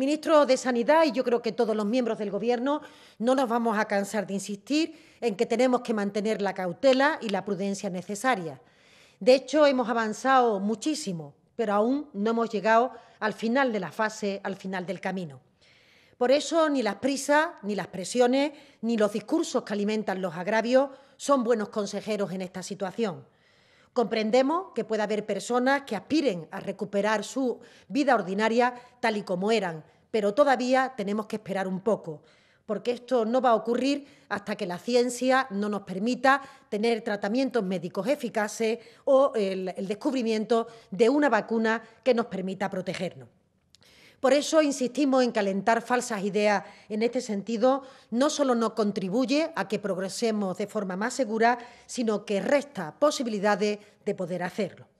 Ministro de Sanidad y yo creo que todos los miembros del Gobierno no nos vamos a cansar de insistir en que tenemos que mantener la cautela y la prudencia necesaria. De hecho, hemos avanzado muchísimo, pero aún no hemos llegado al final de la fase, al final del camino. Por eso, ni las prisas, ni las presiones, ni los discursos que alimentan los agravios son buenos consejeros en esta situación. Comprendemos que puede haber personas que aspiren a recuperar su vida ordinaria tal y como eran, pero todavía tenemos que esperar un poco, porque esto no va a ocurrir hasta que la ciencia no nos permita tener tratamientos médicos eficaces o el descubrimiento de una vacuna que nos permita protegernos. Por eso insistimos en calentar falsas ideas en este sentido. No solo no contribuye a que progresemos de forma más segura, sino que resta posibilidades de poder hacerlo.